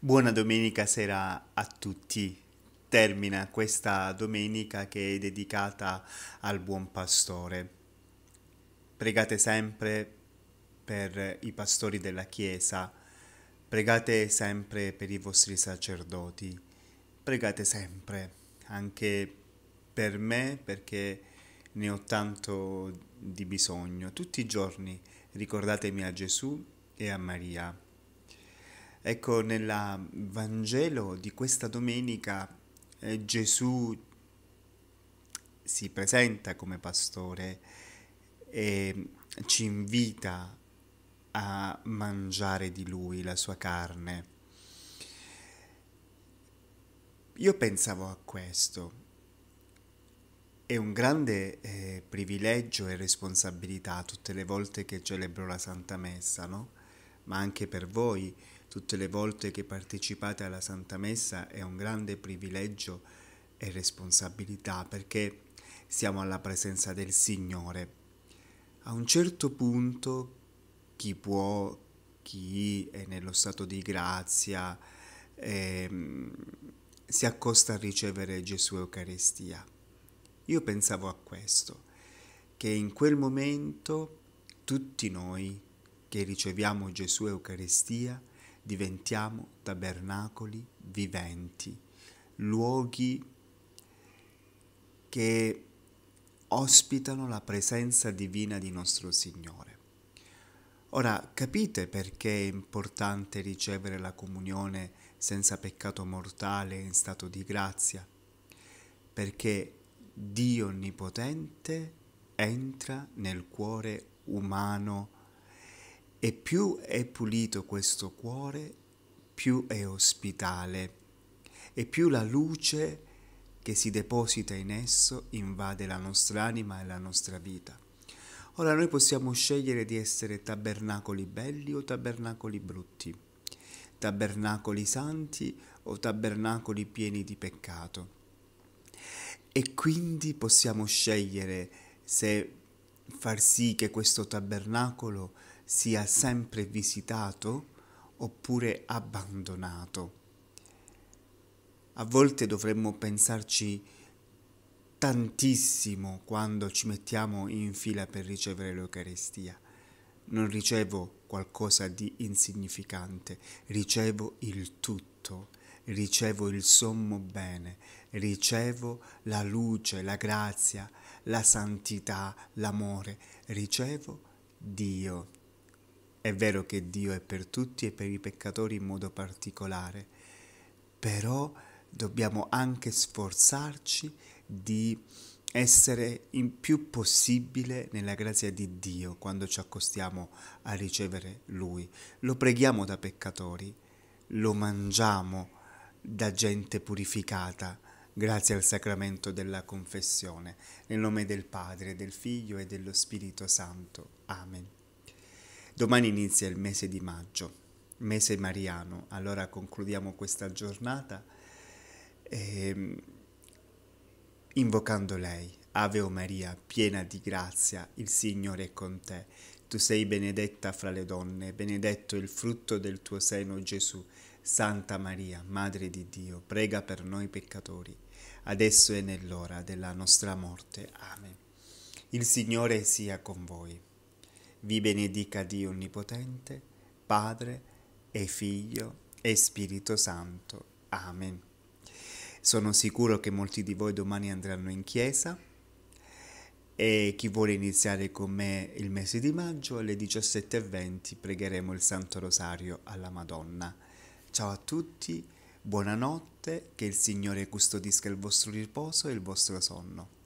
Buona domenica sera a tutti. Termina questa domenica che è dedicata al buon pastore. Pregate sempre per i pastori della Chiesa, pregate sempre per i vostri sacerdoti, pregate sempre anche per me perché ne ho tanto di bisogno. Tutti i giorni ricordatemi a Gesù e a Maria. Ecco, nel Vangelo di questa domenica eh, Gesù si presenta come pastore e ci invita a mangiare di lui la sua carne. Io pensavo a questo. È un grande eh, privilegio e responsabilità tutte le volte che celebro la Santa Messa, no? Ma anche per voi Tutte le volte che partecipate alla Santa Messa è un grande privilegio e responsabilità perché siamo alla presenza del Signore. A un certo punto chi può, chi è nello stato di grazia, eh, si accosta a ricevere Gesù Eucaristia. Io pensavo a questo, che in quel momento tutti noi che riceviamo Gesù Eucaristia diventiamo tabernacoli viventi, luoghi che ospitano la presenza divina di nostro Signore. Ora capite perché è importante ricevere la comunione senza peccato mortale in stato di grazia? Perché Dio Onnipotente entra nel cuore umano e più è pulito questo cuore, più è ospitale e più la luce che si deposita in esso invade la nostra anima e la nostra vita. Ora noi possiamo scegliere di essere tabernacoli belli o tabernacoli brutti, tabernacoli santi o tabernacoli pieni di peccato. E quindi possiamo scegliere se far sì che questo tabernacolo sia sempre visitato oppure abbandonato. A volte dovremmo pensarci tantissimo quando ci mettiamo in fila per ricevere l'Eucaristia. Non ricevo qualcosa di insignificante, ricevo il tutto, ricevo il sommo bene, ricevo la luce, la grazia, la santità, l'amore, ricevo Dio. È vero che Dio è per tutti e per i peccatori in modo particolare, però dobbiamo anche sforzarci di essere il più possibile nella grazia di Dio quando ci accostiamo a ricevere Lui. Lo preghiamo da peccatori, lo mangiamo da gente purificata grazie al sacramento della confessione. Nel nome del Padre, del Figlio e dello Spirito Santo. Amen. Domani inizia il mese di maggio, mese mariano, allora concludiamo questa giornata eh, invocando lei. Ave o Maria, piena di grazia, il Signore è con te. Tu sei benedetta fra le donne, benedetto il frutto del tuo seno Gesù. Santa Maria, Madre di Dio, prega per noi peccatori, adesso e nell'ora della nostra morte. Amen. Il Signore sia con voi vi benedica Dio Onnipotente, Padre e Figlio e Spirito Santo. Amen. Sono sicuro che molti di voi domani andranno in chiesa e chi vuole iniziare con me il mese di maggio alle 17.20 pregheremo il Santo Rosario alla Madonna. Ciao a tutti, buonanotte, che il Signore custodisca il vostro riposo e il vostro sonno.